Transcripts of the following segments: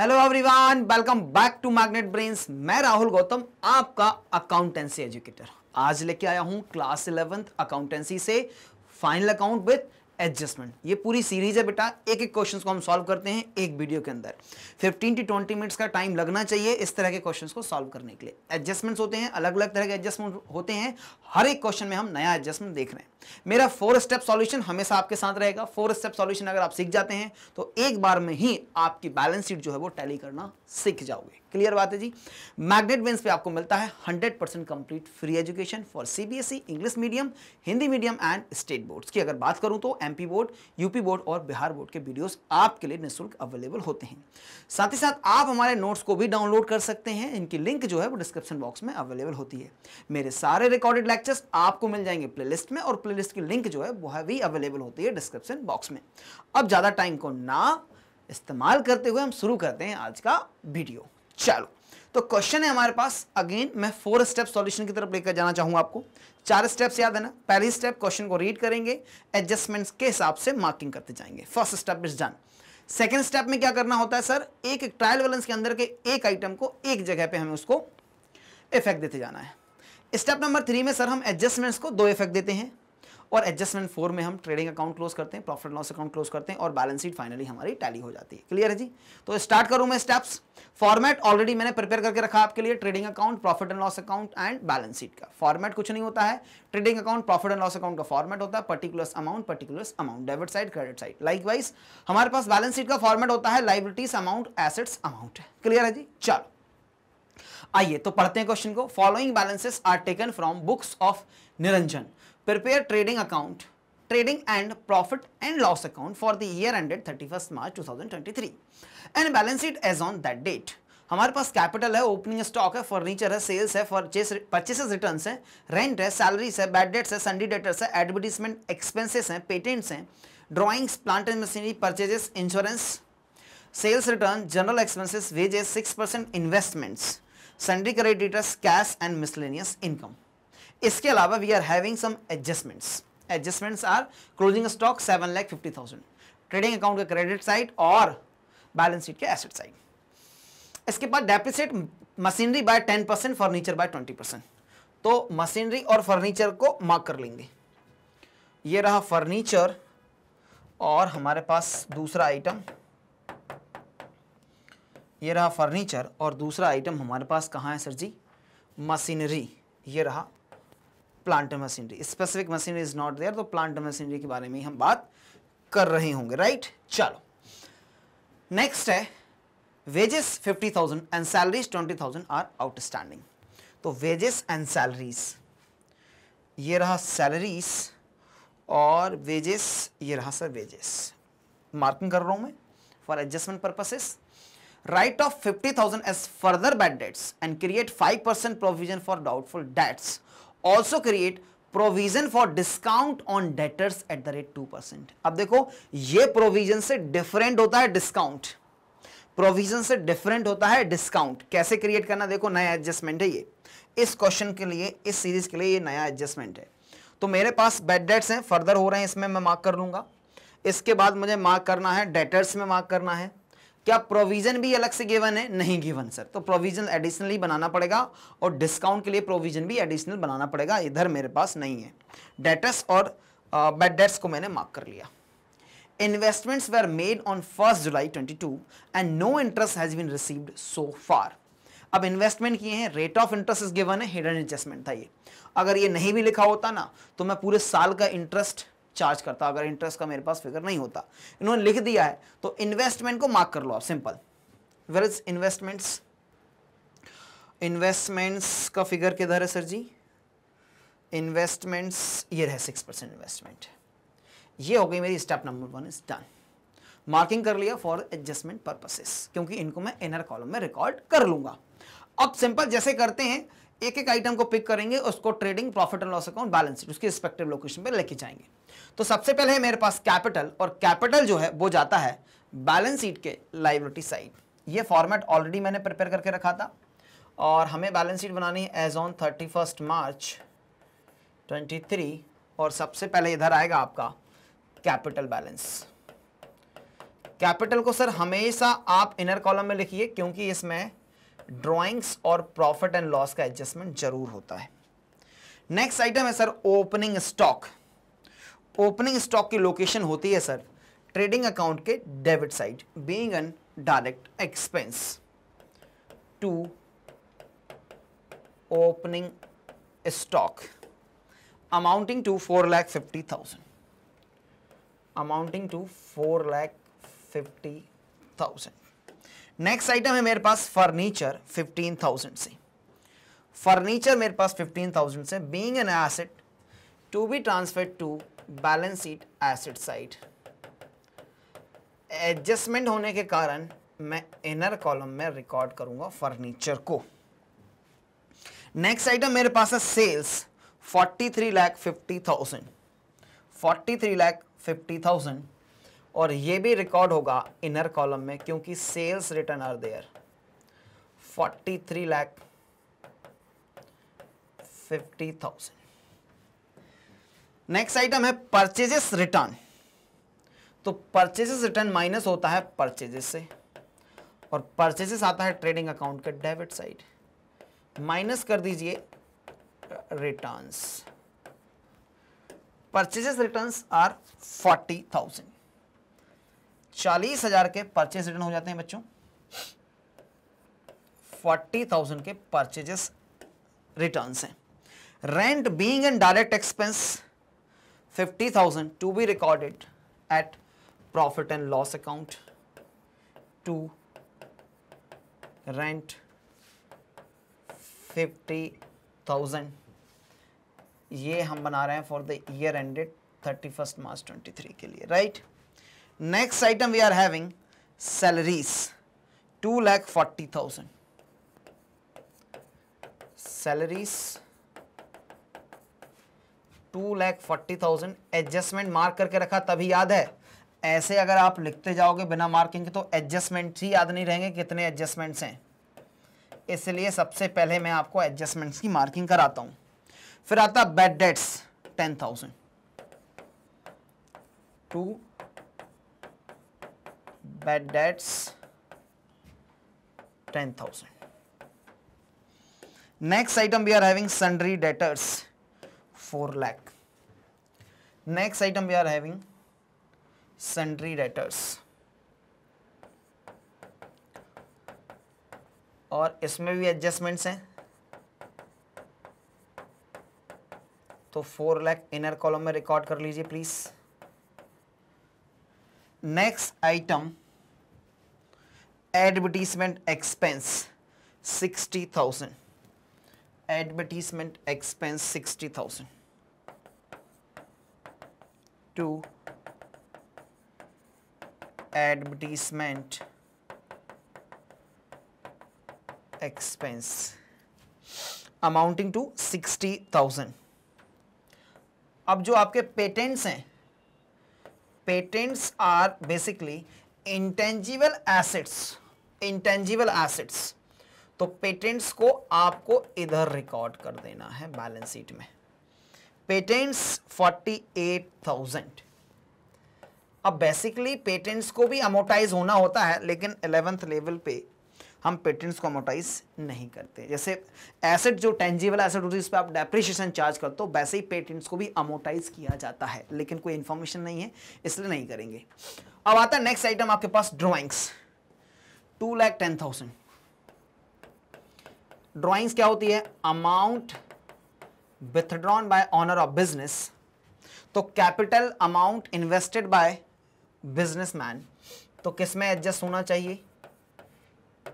Hello everyone welcome back to Magnet Brains मैं राहुल गौतम आपका accountancy educator आज लेके आया हूं क्लास इलेवेंथ अकाउंटेंसी से फाइनल अकाउंट विथ एडजस्टमेंट ये पूरी सीरीज है बेटा एक एक क्वेश्चन को हम सॉल्व करते हैं एक वीडियो के अंदर 15 टू 20 मिनट्स का टाइम लगना चाहिए इस तरह के क्वेश्चन को सॉल्व करने के लिए एडजस्टमेंट्स होते हैं अलग अलग तरह के एडजस्टमेंट होते हैं हर एक क्वेश्चन में हम नया एडजस्टमेंट देख रहे हैं मेरा फोर स्टेप सॉल्यूशन हमेशा आपके साथ रहेगा फोर स्टेप सॉल्यूशन अगर आप सीख जाते हैं तो एक बार में ही आपकी बैलेंस शीट जो है वो टैली करना सीख जाओगे क्लियर बात है जी मैग्नेट बेंस पे आपको मिलता है 100 percent complete free education for CBSE English medium Hindi medium and state boards की अगर बात करूं तो एमपी बोर्ड यूपी बोर्ड और बिहार बोर्ड के वीडियोस आपके लिए निःशुल्क अवेलेबल होते हैं साथ ही साथ आप हमारे नोट्स को भी डाउनलोड कर सकते हैं इनकी लिंक जो है वो डिस्क्रिप्शन बॉक्स में अवेलेबल होती है मेरे सारे रिकॉर्डेड लेक्चर्स आपको मिल जाएंगे प्ले में और प्ले की लिंक जो है वह भी अवेलेबल होती है डिस्क्रिप्शन बॉक्स में अब ज़्यादा टाइम को ना इस्तेमाल करते हुए हम शुरू करते हैं आज का वीडियो चलो तो क्वेश्चन है हमारे पास अगेन मैं फोर स्टेप सॉल्यूशन की तरफ लेकर जाना चाहूंगा आपको चार स्टेप्स याद है ना पहली स्टेप क्वेश्चन को रीड करेंगे एडजस्टमेंट्स के हिसाब से मार्किंग करते जाएंगे first step is done second step में क्या करना होता है सर एक एक ट्रायल बैलेंस के अंदर के एक आइटम को एक जगह पे हमें उसको इफेक्ट देते जाना है स्टेप नंबर थ्री में सर हम एडजस्टमेंट्स को दो इफेक्ट देते हैं और एडजस्टमेंट फोर में हम ट्रेडिंग अकाउंट क्लोज करते हैं प्रॉफिट लॉस अकाउंट क्लोज करते हैं और बैलेंस शीट फाइनली हमारी टैली हो जाती है क्लियर है जी तो स्टार्ट करूं मैं स्टेप्स फॉर्मेट ऑलरेडी मैंने प्रिपेयर करके रखा आपके लिए trading account profit and loss account and balance sheet का फॉर्मेट कुछ नहीं होता है trading account profit and loss account का फॉर्मेट होता है particular amount particular amount debit side credit side likewise हमारे पास बैलेंस शीट का फॉर्मेट होता है liabilities amount assets amount clear है जी चलो आइए तो पढ़ते हैं क्वेश्चन को following balances are taken from books of Niranjan prepare trading account, trading and profit and loss account for the year ended 31st March 2023 and balance it as on that date. हमारे पास कैपिटल है opening stock है furniture है sales है purchases returns है rent है salaries है bad debts है संडी डेटर्स है एडवर्टीजमेंट एक्सपेंसेस हैं पेटेंट्स हैं drawings plant and machinery purchases insurance sales return general expenses wages six percent investments sundry creditors cash and miscellaneous income इसके अलावा we are having some adjustments adjustments are closing stock seven lakh fifty thousand trading account का credit side और balance sheet के asset side इसके बाद depreciate machinery by ten percent furniture by twenty percent तो machinery और furniture को mark कर लेंगे ये रहा फर्नीचर और हमारे पास दूसरा आइटम ये रहा फर्नीचर और दूसरा आइटम हमारे पास कहाँ है सर जी मशीनरी ये रहा plant machinery specific machinery is not there तो प्लांट मशीनरी के बारे में हम बात कर रहे होंगे राइट right? चलो नेक्स्ट है wages fifty thousand and salaries twenty thousand are outstanding तो वेजेस एंड सैलरीज ये रहा सैलरीज और वेजेस ये रहा सर वेजेस मार्किंग कर रहा हूं मैं for adjustment purposes write off fifty thousand as further bad debts and create five percent provision for doubtful debts also create provision for discount on debtors at the rate two percent अब देखो ये provision से different होता है discount provision से different होता है discount कैसे क्रिएट करना देखो नया एडजस्टमेंट है ये इस क्वेश्चन के लिए इस सीरीज के लिए ये नया एडजस्टमेंट है तो मेरे पास बेड डेट्स हैं फर्दर हो रहे हैं इसमें मैं मार्क कर लूंगा इसके बाद मुझे मार्क करना है डेटर्स में मार्क करना है क्या प्रोविजन भी अलग से गिवन है नहीं गिवन सर तो प्रोविजन एडिशनली बनाना पड़ेगा और डिस्काउंट के लिए प्रोविजन भी एडिशनल बनाना पड़ेगा इधर मेरे पास नहीं है डेटस और बैड uh, डेट्स को मैंने मार्क कर लिया investments were made on 1st July 22 and no interest has been received so far अब इन्वेस्टमेंट किए हैं rate of interest is given है हिडन एडजस्टमेंट था ये अगर ये नहीं भी लिखा होता ना तो मैं पूरे साल का इंटरेस्ट चार्ज करता अगर इंटरेस्ट का मेरे पास फिगर नहीं होता इन्होंने लिख दिया है तो इन्वेस्टमेंट को मार्क कर लो आप simple where is investments investments का फिगर किधर है सर जी इन्वेस्टमेंट्स ये रहे सिक्स परसेंट इन्वेस्टमेंट ये हो गई मेरी step number one is done marking कर लिया फॉर एडजस्टमेंट पर्पसेस क्योंकि इनको मैं इनर कॉलम में रिकॉर्ड कर लूंगा अब सिंपल जैसे करते हैं एक एक आइटम को पिक करेंगे उसको trading profit and loss account balance उसके रिस्पेक्टिव लोकेशन पर लेके जाएंगे तो सबसे पहले है मेरे पास कैपिटल और कैपिटल जो है वो जाता है बैलेंस शीट के लाइब्रिटी साइड ये फॉर्मेट ऑलरेडी मैंने प्रिपेयर करके रखा था और हमें बैलेंस शीट बनानी है as on thirty first March twenty three और सबसे पहले इधर आएगा आपका कैपिटल बैलेंस कैपिटल को सर हमेशा आप इनर कॉलम में लिखिए क्योंकि इसमें ड्राइंग्स और प्रॉफिट एंड लॉस का एडजस्टमेंट जरूर होता है नेक्स्ट आइटम है sir opening stock opening stock की लोकेशन होती है सर ट्रेडिंग अकाउंट के debit side being an direct expense to opening stock amounting to four lakh fifty thousand amounting to four lakh fifty thousand next item है मेरे पास furniture fifteen thousand से furniture मेरे पास फिफ्टीन थाउजेंड से being an asset to be transfer to balance sheet asset side adjustment होने के कारण मैं इनर कॉलम में रिकॉर्ड करूंगा फर्नीचर को नेक्स्ट आइटम मेरे पास है sales forty three lakh fifty thousand forty three lakh fifty thousand और ये भी रिकॉर्ड होगा इनर कॉलम में क्योंकि sales return are there 43 lakh 50,000 next item है परचेजेस रिटर्न तो परचेजेस रिटर्न माइनस होता है परचेजेस से और परचेजेस आता है ट्रेडिंग अकाउंट के डेबिट साइड माइनस कर दीजिए रिटर्न्स परचेजेस रिटर्न्स आर 40,000 चालीस हजार के परचेज रिटर्न हो जाते हैं बच्चों फोर्टी थाउजेंड के परचेजेस रिटर्न हैं rent being and direct expense fifty thousand to be recorded at profit and loss account to rent fifty thousand ये हम बना रहे हैं for the year ended thirty first March twenty three के लिए right right? Item we are having salaries two lakh forty thousand salaries two lakh forty thousand adjustment mark करके रखा तभी याद है ऐसे अगर आप लिखते जाओगे बिना मार्किंग के तो एडजस्टमेंट ही याद नहीं रहेंगे कितने एडजस्टमेंट्स हैं इसलिए सबसे पहले मैं आपको एडजस्टमेंट्स की मार्किंग कराता हूं फिर आता bad debts ten thousand to bad debts 10,000. Next item we are having sundry debtors 4 lakh. Next item we are having sundry debtors. और इसमें भी एडजस्टमेंट्स हैं तो फोर लैख इनर कॉलम में रिकॉर्ड कर लीजिए please next item advertisement expense sixty thousand advertisement expense sixty thousand to advertisement expense amounting to sixty thousand अब जो आपके पेटेंट्स हैं patents are basically intangible assets intangible assets तो पेटेंट्स को आपको इधर रिकॉर्ड कर देना है बैलेंस शीट में पेटेंट्स फोर्टी एट थाउजेंड अब बेसिकली पेटेंट्स को भी अमोटाइज होना होता है लेकिन एलेवेंथ लेवल पे हम पेटेंट्स को अमोटाइज नहीं करते जैसे एसेट जो टेंजिबल एसेट होती है इस पर आप डेप्रिशिएशन चार्ज करते हो वैसे ही पेटेंट्स को भी अमोटाइज किया जाता है लेकिन कोई इन्फॉर्मेशन नहीं है इसलिए नहीं करेंगे अब आता है नेक्स्ट आइटम आपके पास drawings two lakh ten thousand drawings क्या होती है amount withdrawn by owner of business तो capital amount invested by businessman तो किस में एडजस्ट होना चाहिए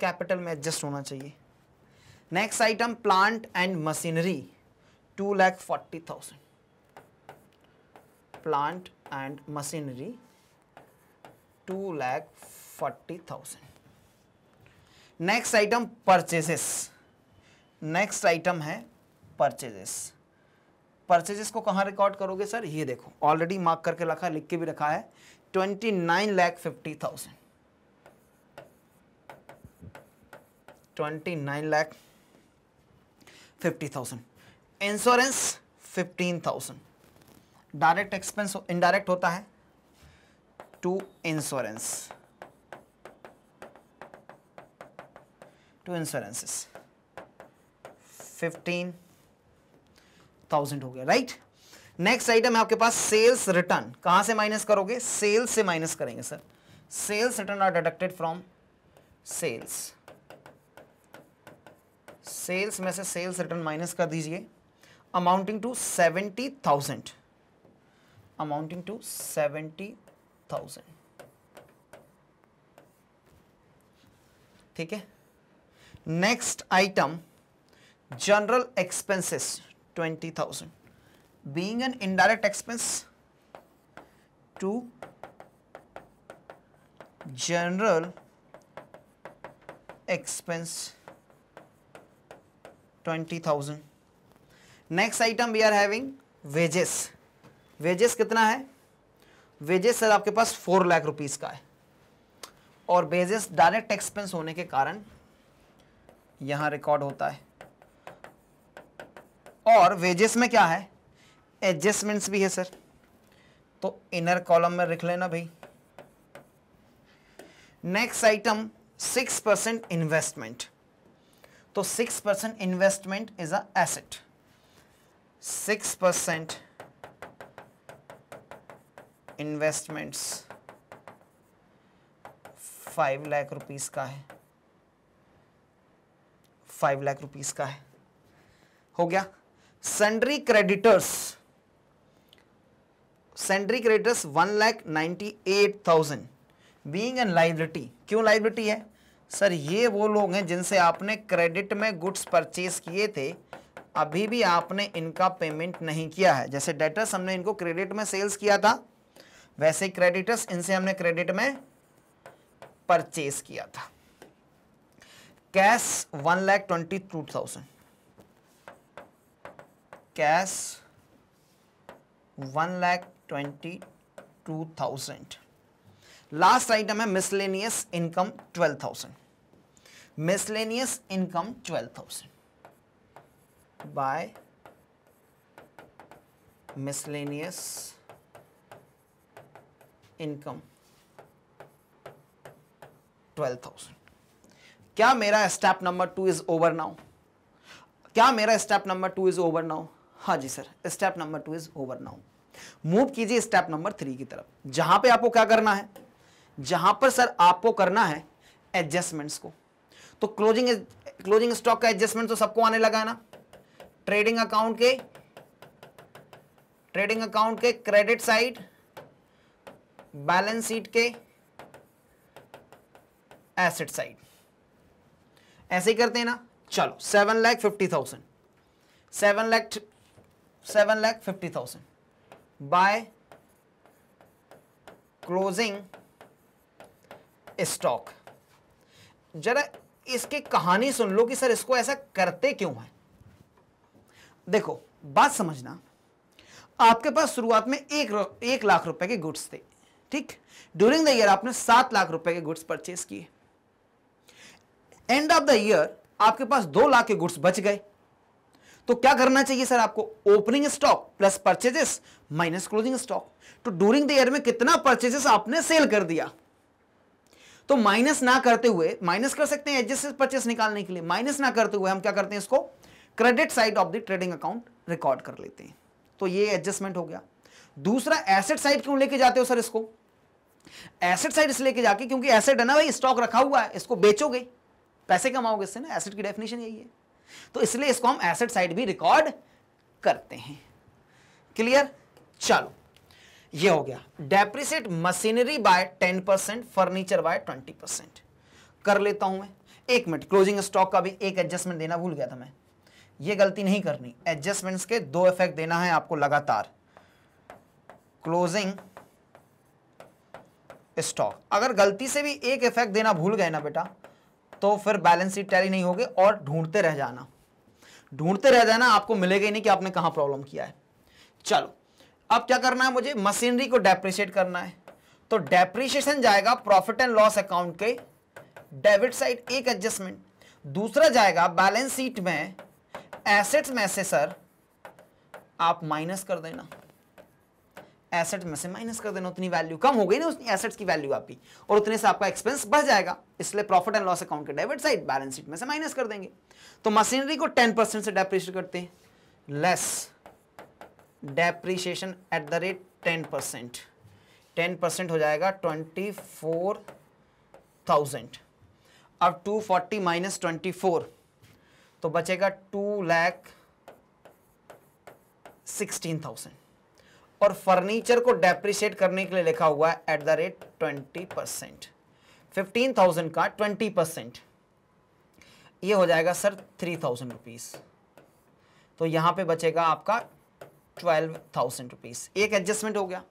कैपिटल में एडजस्ट होना चाहिए next item plant and machinery two lakh forty thousand plant and machinery two lakh forty thousand next item purchases next item है परचेजेस परचेजेस को कहाँ रिकॉर्ड करोगे सर ये देखो ऑलरेडी मार्क करके रखा लिख के भी रखा है twenty nine lakh fifty thousand twenty nine lakh fifty thousand insurance fifteen thousand direct expense indirect होता है to insurance to insurances fifteen thousand हो गया राइट नेक्स्ट आइटम है आपके पास सेल्स रिटर्न कहां से माइनस करोगे सेल्स से माइनस करेंगे sir sales return are deducted from sales sales में से सेल्स रिटर्न माइनस कर दीजिए amounting to seventy thousand amounting to seventy thousand ठीक है next item general expenses twenty thousand being an indirect expense to general expense twenty thousand next item we are having wages wages कितना है wages sir आपके पास four lakh rupees का है और wages direct expense होने के कारण यहां रिकॉर्ड होता है और वेजेस में क्या है एडजस्टमेंट्स भी है सर तो इनर कॉलम में लिख लेना भाई next item six percent investment तो six percent investment is a asset six percent investments five lakh rupees का है फाइव लाख रुपीस का है हो गया sundry creditors sundry creditors one lakh ninety eight thousand being an liability क्यों लाइबिलिटी है सर ये वो लोग हैं जिनसे आपने क्रेडिट में गुड्स परचेज किए थे अभी भी आपने इनका पेमेंट नहीं किया है जैसे डेटर्स हमने इनको क्रेडिट में सेल्स किया था वैसे क्रेडिटर्स इनसे हमने क्रेडिट में परचेज किया था cash one lakh twenty two thousand cash one lakh twenty two thousand last item है miscellaneous income twelve thousand miscellaneous income twelve thousand by miscellaneous income twelve thousand क्या मेरा step number two is over now क्या मेरा step number two is over now हाँ जी sir step number two is over now move कीजिए step number three की तरफ जहां पे आपको क्या करना है जहां पर सर आपको करना है एडजस्टमेंट्स को तो क्लोजिंग क्लोजिंग स्टॉक का एडजस्टमेंट तो सबको आने लगा है ना ट्रेडिंग अकाउंट के ट्रेडिंग अकाउंट के क्रेडिट साइड बैलेंस शीट के एसेट साइड ऐसे ही करते हैं ना चलो seven lakh fifty thousand seven lakh seven lakh fifty thousand by closing stock जरा इसकी कहानी सुन लो कि सर इसको ऐसा करते क्यों है देखो बात समझना आपके पास शुरुआत में एक एक लाख रुपए के गुड्स थे ठीक ड्यूरिंग द ईयर आपने सात लाख रुपए के गुड्स परचेज किए एंड ऑफ द ईयर आपके पास दो लाख के गुड्स बच गए तो क्या करना चाहिए सर आपको opening stock plus purchases minus closing stock तो ड्यूरिंग द ईयर में कितना परचेजेस आपने सेल कर दिया तो माइनस ना करते हुए माइनस कर सकते हैं एडजस्टेड परचेस निकालने के लिए माइनस ना करते हुए हम क्या करते हैं इसको credit side of the trading account record कर लेते हैं तो ये एडजस्टमेंट हो गया दूसरा एसेट साइड क्यों लेके जाते हो सर इसको एसेट साइड इसलिए लेके जाके क्योंकि एसेट है ना भाई स्टॉक रखा हुआ है इसको बेचोगे पैसे कमाओगे इससे ना एसेट की डेफिनेशन यही है तो इसलिए इसको हम एसेट साइड भी रिकॉर्ड करते हैं क्लियर चलो ये हो गया depreciate machinery by ten percent furniture by twenty percent कर लेता हूं मैं एक मिनट क्लोजिंग स्टॉक का भी एक एडजस्टमेंट देना भूल गया था मैं ये गलती नहीं करनी एडजस्टमेंट्स के दो इफेक्ट देना है आपको लगातार क्लोजिंग स्टॉक अगर गलती से भी एक इफेक्ट देना भूल गए ना बेटा तो फिर बैलेंस शीट टैली नहीं होगी और ढूंढते रह जाना ढूंढते रह जाना आपको मिलेगा ही नहीं कि आपने कहा प्रॉब्लम किया है चलो अब क्या करना है मुझे मशीनरी को डेप्रिशिएट करना है तो डेप्रिशिएशन जाएगा प्रॉफिट एंड लॉस अकाउंट के डेबिट साइड एक एडजस्टमेंट दूसरा जाएगा बैलेंस शीट में एसेट्स में से सर आप माइनस कर देना एसेट में से माइनस कर देना उतनी वैल्यू कम हो गई ना उतनी एसेट्स की वैल्यू आपकी और उतने से आपका एक्सपेंस बढ़ जाएगा इसलिए प्रॉफिट एंड लॉस अकाउंट के डेबिट साइड बैलेंस शीट में से माइनस कर देंगे तो मशीनरी को टेन परसेंट से डेप्रिशिएट करते हैं less depreciation at the rate ten percent ten percent हो जाएगा ट्वेंटी फोर थाउजेंड अब two forty minus twenty four तो बचेगा टू लैख सिक्सटीन थाउजेंड और फर्नीचर को डेप्रिशिएट करने के लिए लिखा हुआ है at the rate twenty percent fifteen thousand का ट्वेंटी परसेंट ये हो जाएगा सर थ्री थाउजेंड रुपीज़ तो यहां पे बचेगा आपका ट्वेल्व थाउजेंड रुपीज एक एडजस्टमेंट हो गया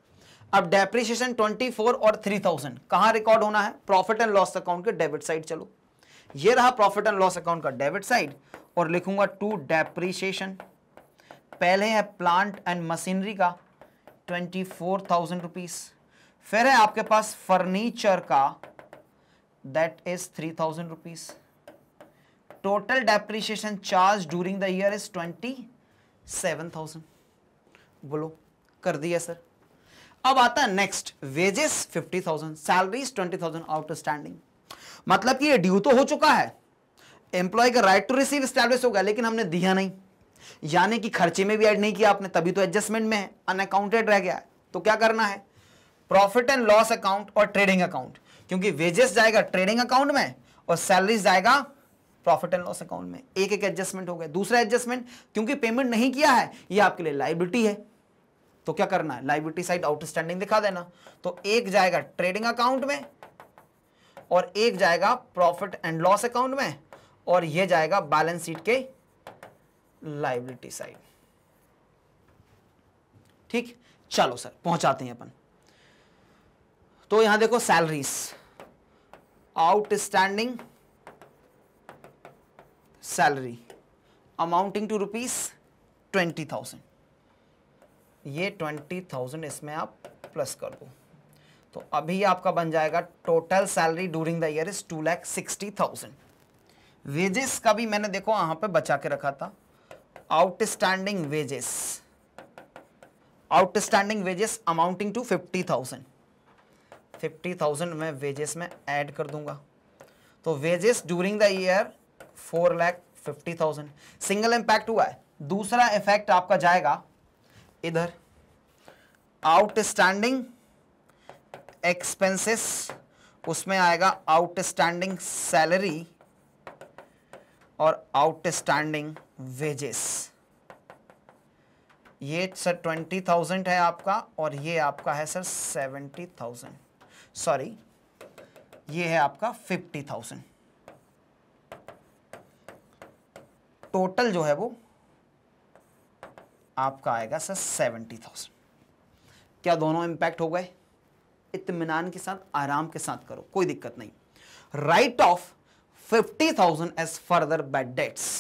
अब डेप्रिशिएशन ट्वेंटी फोर और थ्री थाउजेंड कहां रिकॉर्ड होना है प्रॉफिट एंड लॉस अकाउंट के डेबिट साइड चलो ये रहा प्रॉफिट एंड लॉस अकाउंट का डेबिट साइड और लिखूंगा टू डेप्रिशिएशन पहले है प्लांट एंड मशीनरी का ट्वेंटी फोर थाउजेंड रुपीज फिर है आपके पास फर्नीचर का that is three thousand rupees total depreciation charge during the year is twenty seven thousand बोलो कर दिया सर अब आता है next wages fifty thousand salaries twenty thousand standing मतलब कि ये ड्यू तो हो चुका है एम्प्लॉय का राइट टू रिसीव स्टैब्लिश हो गया लेकिन हमने दिया नहीं यानी कि खर्चे में भी ऐड नहीं किया आपने तभी तो एडजस्टमेंट में है अनअकाउंटेड रह गया है तो क्या करना है प्रॉफिट एंड लॉस अकाउंट और ट्रेडिंग अकाउंट क्योंकि वेजेस जाएगा ट्रेडिंग अकाउंट में और सैलरीज जाएगा प्रॉफिट एंड लॉस अकाउंट में एक एक एडजस्टमेंट हो गया दूसरा एडजस्टमेंट क्योंकि पेमेंट नहीं किया है ये आपके लिए लाइबिलिटी है तो क्या करना है लाइबिलिटी साइड आउटस्टैंडिंग दिखा देना तो एक जाएगा ट्रेडिंग अकाउंट में और एक जाएगा प्रॉफिट एंड लॉस अकाउंट में और यह जाएगा बैलेंस शीट के लाइबिलिटी साइड ठीक चलो सर पहुंचाते हैं अपन तो यहां देखो salaries outstanding salary amounting to rupees twenty thousand ये ट्वेंटी थाउजेंड इसमें आप प्लस कर दो तो अभी आपका बन जाएगा total salary during the year is two lakh sixty thousand wages का भी मैंने देखो यहां पे बचा के रखा था outstanding wages outstanding wages amounting to fifty thousand fifty thousand में वेजेस में ऐड कर दूंगा तो wages during the year four lakh fifty thousand single impact हुआ है दूसरा इफेक्ट आपका जाएगा इधर आउटस्टैंडिंग एक्सपेंसेस उसमें आएगा आउटस्टैंडिंग सैलरी और आउटस्टैंडिंग वेजेस ये सर ट्वेंटी थाउजेंड है आपका और ये आपका है सर सेवेंटी थाउजेंड सॉरी ये है आपका फिफ्टी थाउजेंड टोटल जो है वो आपका आएगा सर सेवेंटी थाउजेंड क्या दोनों इम्पैक्ट हो गए इतमान के साथ आराम के साथ करो कोई दिक्कत नहीं write off fifty thousand as further bad debts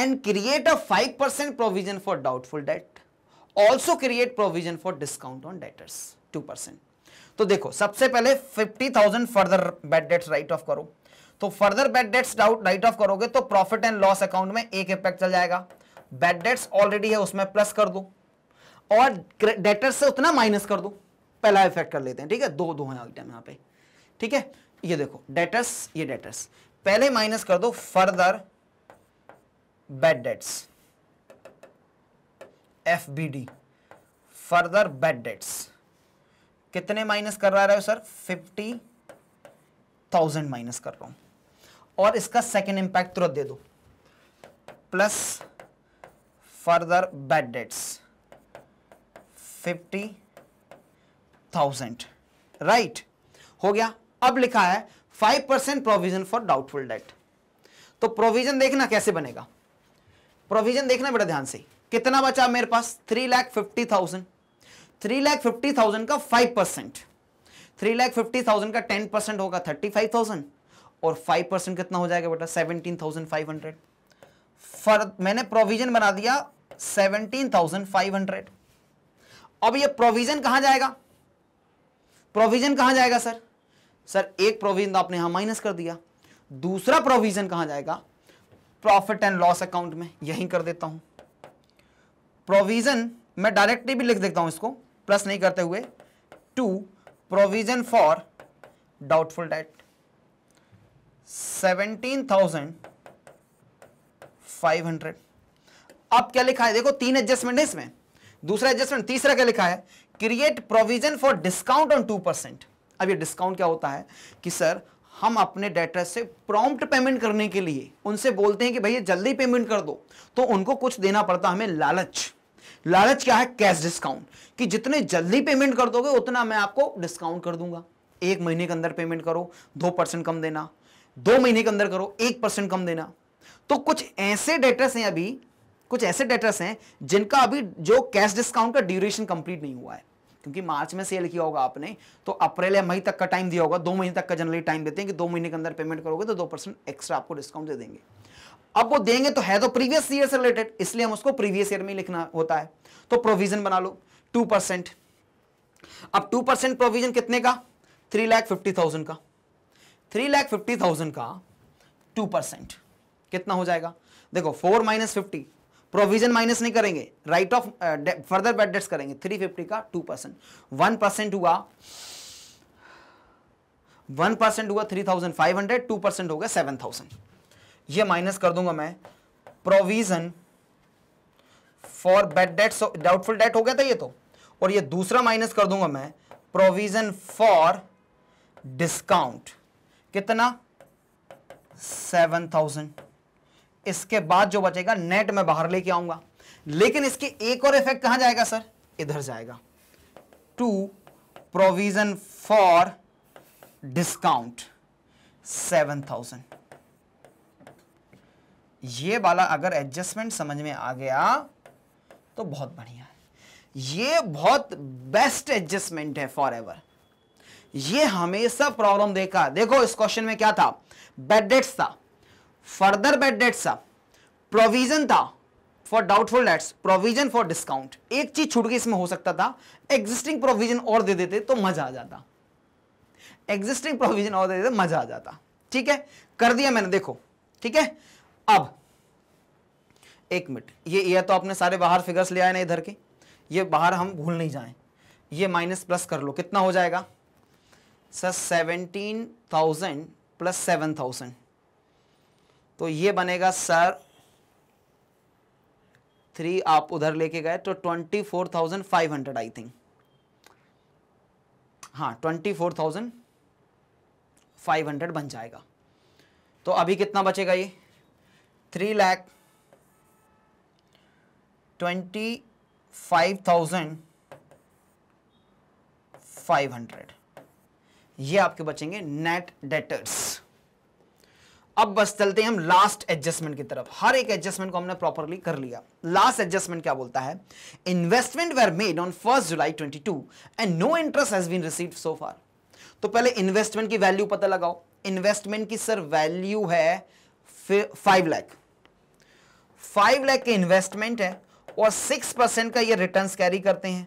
and create a 5% provision for doubtful debt. Also create provision for discount on debtors 2%. तो देखो सबसे पहले fifty thousand further bad debts write off करो तो further bad debts doubt write off करोगे तो profit and loss account में एक इफेक्ट चल जाएगा बैड डेट्स ऑलरेडी है उसमें प्लस कर दो और डेटर्स से उतना माइनस कर दो पहला इफेक्ट कर लेते हैं ठीक है दो दो हैं आइटम यहां पे ठीक है ये देखो डेटर्स ये डेटर्स पहले माइनस कर दो further bad debts F B D further bad debts कितने माइनस कर रहा है सर फिफ्टी थाउजेंड माइनस कर रहा हूं और इसका सेकेंड इंपैक्ट तुरंत दे दो plus further bad debts 50,000 right right. हो गया अब लिखा है 5% percent provision for doubtful debt तो प्रोविजन देखना कैसे बनेगा प्रोविजन देखना बेटा ध्यान से कितना बचा मेरे पास three lakh fifty thousand three lakh fifty thousand का five percent three lakh fifty thousand का टेन परसेंट होगा थर्टी फाइव थाउजेंड और फाइव परसेंट कितना हो जाएगा बेटा सेवनटीन थाउजेंड फाइव हंड्रेड फर मैंने प्रोविजन बना दिया सेवनटीन थाउजेंड फाइव हंड्रेड अब ये प्रोविजन कहां जाएगा प्रोविजन कहां जाएगा सर सर एक प्रोविजन तो आपने यहां माइनस कर दिया दूसरा प्रोविजन कहां जाएगा प्रॉफिट एंड लॉस अकाउंट में यही कर देता हूं प्रोविजन मैं डायरेक्टली भी लिख देता हूं इसको प्लस नहीं करते हुए to provision for doubtful debt seventeen thousand five hundred अब क्या लिखा है देखो तीन एडजस्टमेंट है इसमें दूसरा एडजस्टमेंट तीसरा क्या लिखा है create provision for discount on two percent अब ये डिस्काउंट क्या होता है कि सर हम अपने डेटर से प्रॉम्प्ट पेमेंट करने के लिए उनसे बोलते हैं कि भैया जल्दी पेमेंट कर दो तो उनको कुछ देना पड़ता हमें लालच लालच क्या है कैश डिस्काउंट कि जितने जल्दी पेमेंट कर दोगे उतना मैं आपको डिस्काउंट कर दूंगा एक महीने के अंदर पेमेंट करो दो परसेंट कम देना दो महीने के अंदर करो एक परसेंट कम देना तो कुछ ऐसे डेटर्स हैं अभी कुछ ऐसे डेटर्स हैं जिनका अभी जो कैश डिस्काउंट का ड्यूरेशन कंप्लीट नहीं हुआ है क्योंकि मार्च में सेल किया होगा आपने तो अप्रैल या मई तक का टाइम दिया होगा दो महीने तक का जनरली टाइम देते हैं कि दो महीने के अंदर पेमेंट करोगे तो दो परसेंट एक्स्ट्रा आपको डिस्काउंट दे देंगे अब वो देंगे तो है तो प्रीवियस ईयर से रिलेटेड इसलिए हम उसको प्रीवियस ईयर में लिखना होता है तो प्रोविजन बना लो टू परसेंट अब टू परसेंट प्रोविजन कितने का थ्री लाख फिफ्टी थाउजेंड का थ्री लाख फिफ्टी थाउजेंड का टू परसेंट कितना हो जाएगा देखो four minus fifty provision minus नहीं करेंगे write off further bad debts करेंगे थ्री फिफ्टी का टू परसेंट वन परसेंट हुआ वन परसेंट हुआ three thousand five hundred two percent हो गया सेवन थाउजेंड यह माइनस कर दूंगा मैं provision for bed debts doubtful debt हो गया था ये तो और ये दूसरा माइनस कर दूंगा मैं प्रोविजन फॉर डिस्काउंट कितना सेवन थाउजेंड इसके बाद जो बचेगा नेट में बाहर लेके आऊंगा लेकिन इसके एक और इफेक्ट कहां जाएगा सर इधर जाएगा to provision for discount seven thousand ये वाला अगर एडजस्टमेंट समझ में आ गया तो बहुत बढ़िया है ये बहुत बेस्ट एडजस्टमेंट है फॉर एवर यह हमेशा प्रॉब्लम देखा देखो इस क्वेश्चन में क्या था बेडेट्स था फर्दर बेड डेट्स प्रोविजन था for doubtful debts provision for discount एक चीज छूट के इसमें हो सकता था एग्जिस्टिंग प्रोविजन और दे देते तो मजा आ जाता एग्जिस्टिंग प्रोविजन और दे देते मजा आ जाता ठीक है कर दिया मैंने देखो ठीक है अब एक मिनट ये ये तो आपने सारे बाहर फिगर्स ले आए ना इधर के ये बाहर हम भूल नहीं जाए ये माइनस प्लस कर लो कितना हो जाएगा sir seventeen thousand plus seven thousand तो ये बनेगा सर थ्री आप उधर लेके गए तो twenty four thousand five hundred I think हाँ twenty four thousand five hundred बन जाएगा तो अभी कितना बचेगा ये three lakh twenty five thousand five hundred ये आपके बचेंगे नेट डेटर्स अब बस चलते हैं हम लास्ट एडजस्टमेंट की तरफ हर एक एडजस्टमेंट को हमने प्रॉपरली कर लिया लास्ट एडजस्टमेंट क्या बोलता है investment were made on first July 22 and no interest has been receive so far तो पहले इन्वेस्टमेंट की वैल्यू पता लगाओ इन्वेस्टमेंट की सर वैल्यू है फाइव लैख फाइव लैख के इन्वेस्टमेंट है और सिक्स परसेंट का ये रिटर्न कैरी करते हैं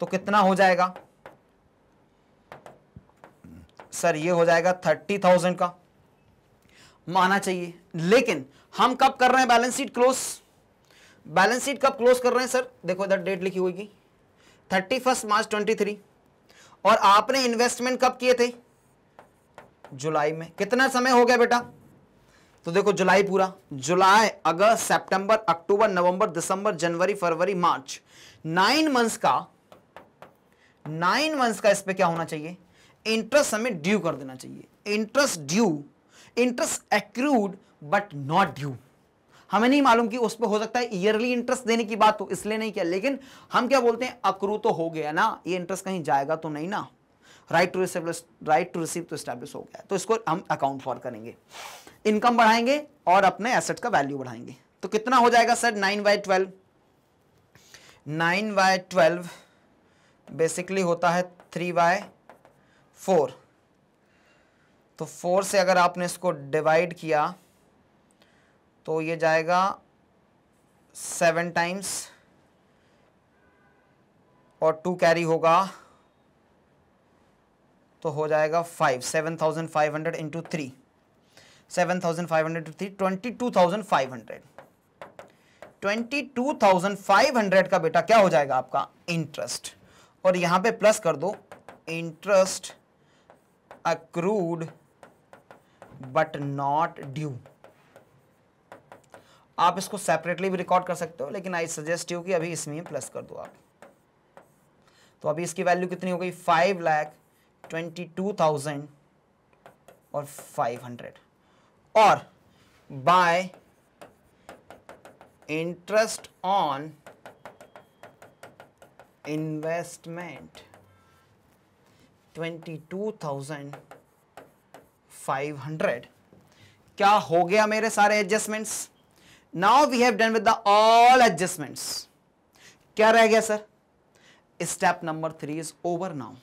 तो कितना हो जाएगा सर hmm, ये हो जाएगा थर्टी थाउजेंड का माना चाहिए लेकिन हम कब कर रहे हैं balance sheet close balance sheet कब क्लोज कर रहे हैं सर देखो इधर डेट लिखी हुई thirty first March twenty three और आपने इन्वेस्टमेंट कब किए थे जुलाई में कितना समय हो गया बेटा तो देखो जुलाई पूरा जुलाई अगस्त सितंबर अक्टूबर नवंबर दिसंबर जनवरी फरवरी मार्च नाइन मंथ्स का नाइन मंथ्स का इस पर क्या होना चाहिए इंटरेस्ट हमें ड्यू कर देना चाहिए interest due interest accrued but not due हमें नहीं मालूम कि उस पर हो सकता है ईयरली इंटरेस्ट देने की बात हो इसलिए नहीं किया लेकिन हम क्या बोलते हैं अक्रू तो हो गया ना ये इंटरेस्ट कहीं जाएगा तो नहीं ना right to receive right to receive तो स्टैब्लिश हो गया तो इसको हम अकाउंट फॉर करेंगे इनकम बढ़ाएंगे और अपने एसेट का वैल्यू बढ़ाएंगे तो कितना हो जाएगा sir nine by twelve nine by twelve basically होता है थ्री बाय फोर तो फोर से अगर आपने इसको डिवाइड किया तो ये जाएगा सेवन टाइम्स और टू कैरी होगा तो हो जाएगा five seven thousand five hundred into three seven thousand five hundred two three twenty two thousand five hundred twenty two thousand five hundred का बेटा क्या हो जाएगा आपका इंटरेस्ट और यहां पे प्लस कर दो interest accrued but not due आप इसको सेपरेटली भी रिकॉर्ड कर सकते हो लेकिन आई सजेस्ट यू कि अभी इसमें प्लस कर दो आप तो अभी इसकी वैल्यू कितनी हो गई five lakh twenty two thousand और फाइव हंड्रेड और by interest on investment twenty two thousand five hundred क्या हो गया मेरे सारे adjustments now we have done with the all adjustments क्या रह गया sir step number three is over now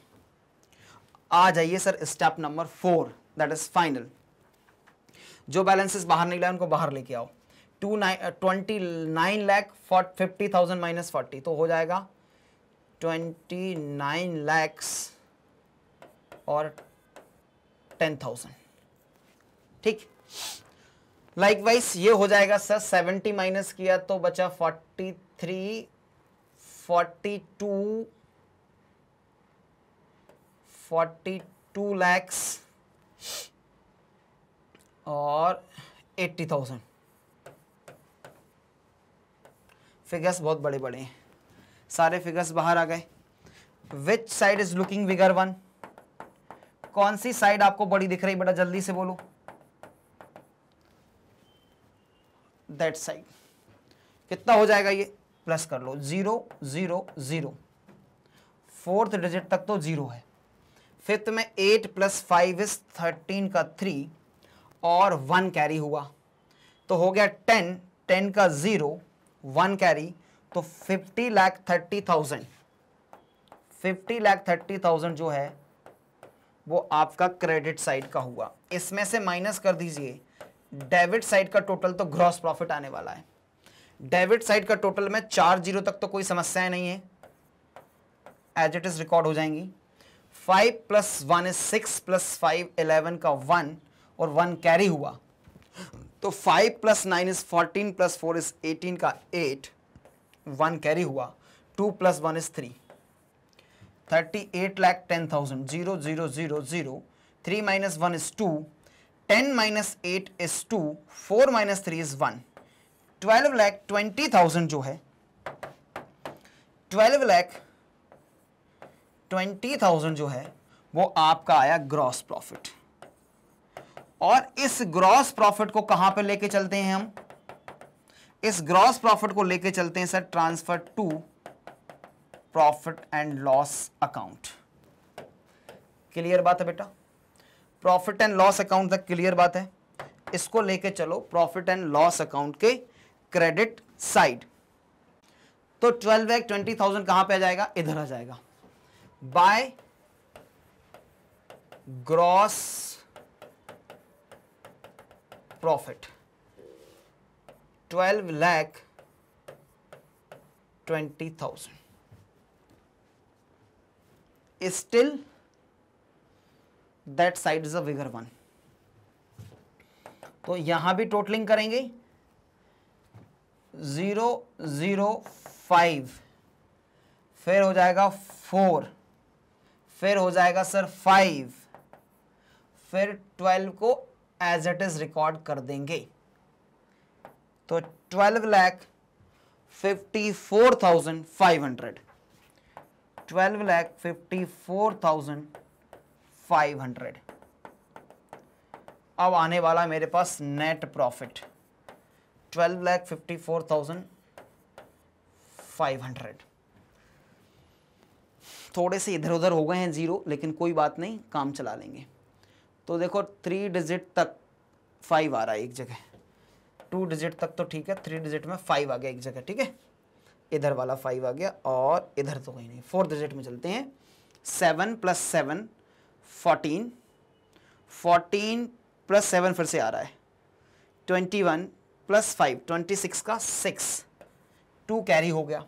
आ जाइए sir step number four that is final जो बैलेंसेस बाहर निकला उनको बाहर लेके आओ two nine twenty nine lakh fifty thousand minus forty तो हो जाएगा ट्वेंटी नाइन लैक्स और टेन थाउजेंड ठीक लाइकवाइज ये हो जाएगा सर 70 माइनस किया तो बचा 43 42 42 लैक्स और 80,000 फिगर्स बहुत बड़े बड़े हैं सारे फिगर्स बाहर आ गए which side is looking bigger one कौन सी साइड आपको बड़ी दिख रही बड़ा जल्दी से बोलो दैट साइड कितना हो जाएगा ये प्लस कर लो zero zero zero fourth digit तक तो जीरो है फिफ्थ में eight plus five is thirteen का थ्री और वन कैरी हुआ तो हो गया टेन टेन का जीरो वन कैरी तो fifty lakh thirty thousand fifty lakh thirty thousand जो है वो आपका क्रेडिट साइड का हुआ इसमें से माइनस कर दीजिए डेबिट साइड का टोटल तो ग्रॉस प्रॉफिट आने वाला है डेबिट साइड का टोटल में चार जीरो तक तो कोई समस्या नहीं है एज इट इज रिकॉर्ड हो जाएंगी five plus one is six plus five eleven का वन और वन कैरी हुआ तो five plus nine is fourteen plus four is eighteen का एट वन कैरी हुआ two plus one is three thirty eight lakh ten thousand zero zero zero zero three minus one is two ten minus eight is two four minus three is one twelve lakh twenty thousand जो है twelve lakh twenty thousand जो है वो आपका आया gross profit और इस gross profit को कहां पे लेके चलते हैं हम इस ग्रॉस प्रॉफिट को लेके चलते हैं sir transfer to profit and loss account clear बात है बेटा प्रॉफिट एंड लॉस अकाउंट तक क्लियर बात है इसको लेके चलो प्रॉफिट एंड लॉस अकाउंट के क्रेडिट साइड तो ट्वेल्व लैख ट्वेंटी थाउजेंड कहां पर आ जाएगा इधर आ जाएगा by gross profit twelve lakh twenty thousand still that side is a bigger one तो यहां भी टोटलिंग करेंगे जीरो जीरो फाइव फिर हो जाएगा फोर फिर हो जाएगा सर फाइव फिर ट्वेल्व को एज इट इज रिकॉर्ड कर देंगे तो twelve lakh fifty four thousand five hundred twelve lakh fifty four thousand five hundred अब आने वाला मेरे पास net profit twelve lakh fifty four thousand five hundred थोड़े से इधर उधर हो गए हैं ज़ीरो लेकिन कोई बात नहीं काम चला लेंगे तो देखो थ्री डिजिट तक फाइव आ रहा है एक जगह टू डिजिट तक तो ठीक है थ्री डिजिट में फाइव आ गया एक जगह ठीक है इधर वाला फाइव आ गया और इधर तो कहीं नहीं फोर डिजिट में चलते हैं seven plus seven fourteen fourteen plus seven फिर से आ रहा है twenty one plus five twenty six का सिक्स टू कैरी हो गया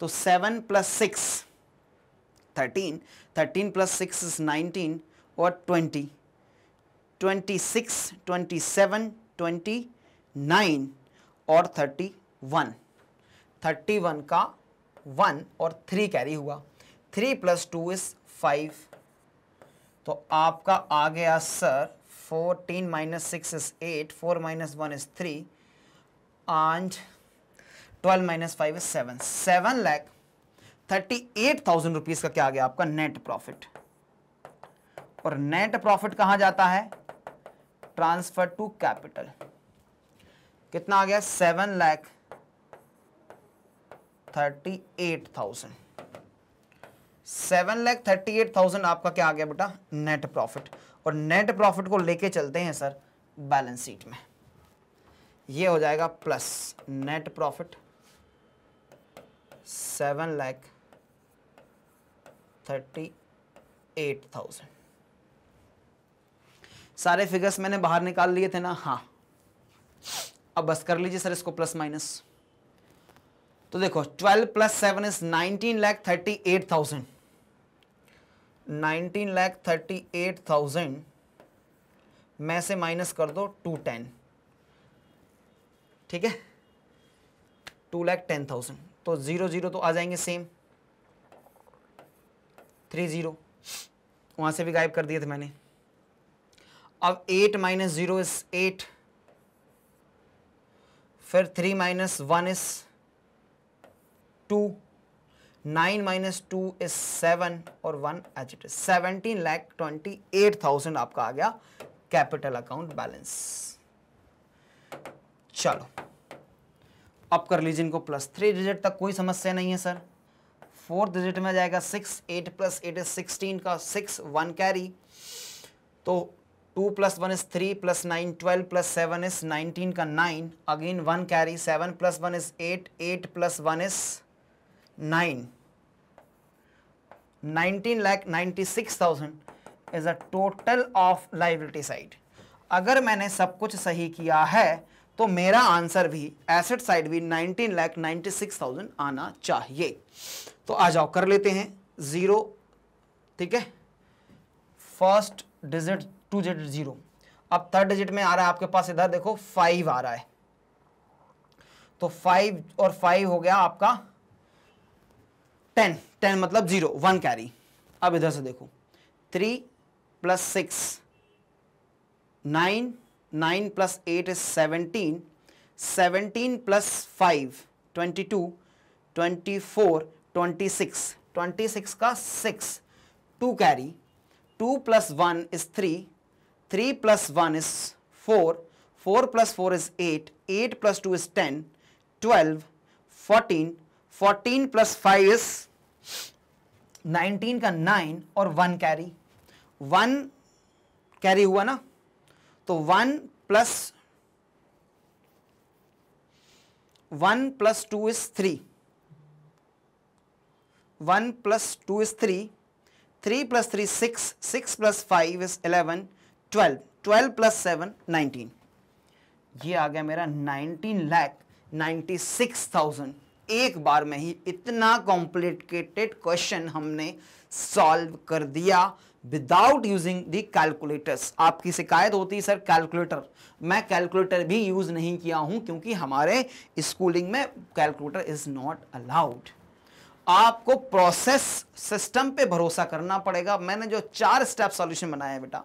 तो seven plus six thirteen thirteen plus six is nineteen और twenty twenty six twenty seven twenty nine और थर्टी वन थर्टी वन का वन और थ्री कैरी हुआ three plus two is five तो आपका आ गया sir fourteen minus six is eight four minus one is three and twelve minus five is seven seven lakh thirty eight thousand rupees का क्या आ गया आपका नेट प्रॉफिट और नेट प्रॉफिट कहां जाता है ट्रांसफर टू कैपिटल कितना आ गया seven lakh thirty eight thousand seven lakh thirty eight thousand आपका क्या आ गया बेटा नेट प्रॉफिट और नेट प्रॉफिट को लेके चलते हैं सर बैलेंस शीट में ये हो जाएगा plus net profit seven lakh thirty eight thousand सारे फिगर्स मैंने बाहर निकाल लिए थे ना हाँ अब बस कर लीजिए सर इसको प्लस माइनस तो देखो twelve plus seven is nineteen lakh thirty eight thousand nineteen lakh thirty eight thousand में से माइनस कर दो टू टेन ठीक है टू लैख टेन थाउजेंड तो ज़ीरो ज़ीरो तो आ जाएंगे सेम थ्री ज़ीरो वहाँ से भी गायब कर दिए थे मैंने अब eight minus zero is eight फिर three minus one is two nine minus two is seven और वन एच it is seventeen lakh twenty eight thousand आपका आ गया कैपिटल अकाउंट बैलेंस चलो अब कर लीजिए इनको प्लस थ्री डिजिट तक कोई समस्या नहीं है सर फोर्थ डिजिट में जाएगा six eight plus eight is sixteen का सिक्स वन कैरी तो two plus one is three plus nine twelve plus seven is nineteen का nine again one carry seven plus one is eight eight plus one is 9 19 six thousand is a total of liability side अगर मैंने सब कुछ सही किया है तो मेरा आंसर भी एसेट साइड भी 19 लाख 96,000 आना चाहिए तो आ जाओ कर लेते हैं ज़ीरो ठीक है first digit two digit zero अब थर्ड डिजिट में आ रहा है आपके पास इधर देखो फाइव आ रहा है तो फाइव और फाइव हो गया आपका टेन टेन मतलब जीरो वन कैरी अब इधर से देखो three plus six nine nine plus eight is seventeen seventeen plus five twenty two twenty four twenty six twenty six का six two carry two plus one is three three plus one is four four plus four is eight eight plus two is ten twelve fourteen fourteen plus five is nineteen का nine और one carry one carry हुआ ना तो one plus one plus two is three one plus two is three three plus three six six plus five is eleven twelve twelve plus seven nineteen ये आ गया मेरा nineteen lakh ninety six thousand एक बार में ही इतना कॉम्प्लिकेटेड क्वेश्चन हमने solve कर दिया विदाउट यूजिंग दी कैलकुलेटर्स आपकी शिकायत होती है सर कैलकुलेटर मैं कैलकुलेटर भी यूज़ नहीं किया हूं क्योंकि हमारे स्कूलिंग में कैलकुलेटर इज़ नॉट अलाउड आपको प्रोसेस सिस्टम पे भरोसा करना पड़ेगा मैंने जो चार स्टेप सॉल्यूशन बनाया है बेटा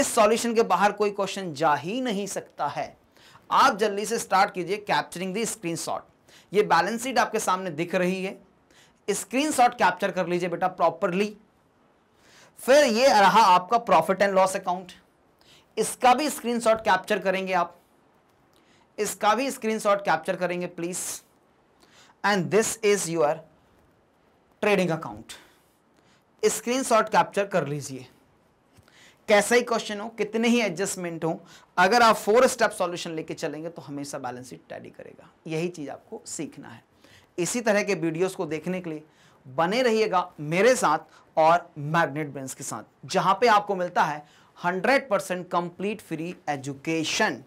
इस सॉल्यूशन के बाहर कोई क्वेश्चन जा ही नहीं सकता है आप जल्दी से स्टार्ट कीजिए कैप्चरिंग दी स्क्रीनशॉट ये बैलेंस शीट आपके सामने दिख रही है स्क्रीनशॉट कैप्चर कर लीजिए बेटा प्रॉपरली फिर ये रहा आपका प्रॉफिट एंड लॉस अकाउंट इसका भी स्क्रीनशॉट कैप्चर करेंगे आप इसका भी स्क्रीनशॉट कैप्चर करेंगे please and this is your trading account screenshot capture कर लीजिए कैसा ही क्वेश्चन हो कितने ही एडजस्टमेंट हो अगर आप फोर स्टेप सॉल्यूशन लेके चलेंगे तो हमेशा बैलेंस शीट टैडी करेगा यही चीज़ आपको सीखना है इसी तरह के वीडियोस को देखने के लिए बने रहिएगा मेरे साथ और मैग्नेट ब्रेंस के साथ जहां पे आपको मिलता है 100 percent complete free education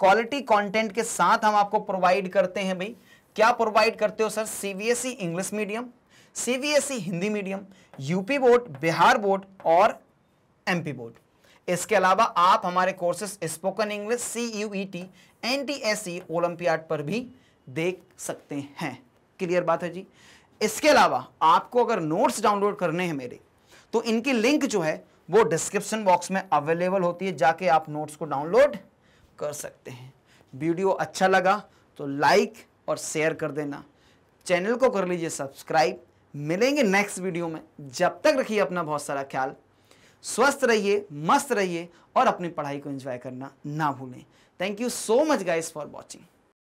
quality content के साथ हम आपको प्रोवाइड करते हैं भाई क्या प्रोवाइड करते हो sir CBSE English medium CBSE Hindi medium UP board Bihar board और एमपी बोर्ड इसके अलावा आप हमारे courses spoken English C U T N T S C Olympiad पर भी देख सकते हैं क्लियर बात है जी इसके अलावा आपको अगर नोट्स डाउनलोड करने हैं मेरे तो इनकी लिंक जो है वो डिस्क्रिप्शन बॉक्स में अवेलेबल होती है जाके आप नोट्स को डाउनलोड कर सकते हैं वीडियो अच्छा लगा तो लाइक और शेयर कर देना चैनल को कर लीजिए सब्सक्राइब मिलेंगे नेक्स्ट वीडियो में जब तक रखिए अपना बहुत सारा ख्याल स्वस्थ रहिए मस्त रहिए और अपनी पढ़ाई को एंजॉय करना ना भूलें thank you so much guys for watching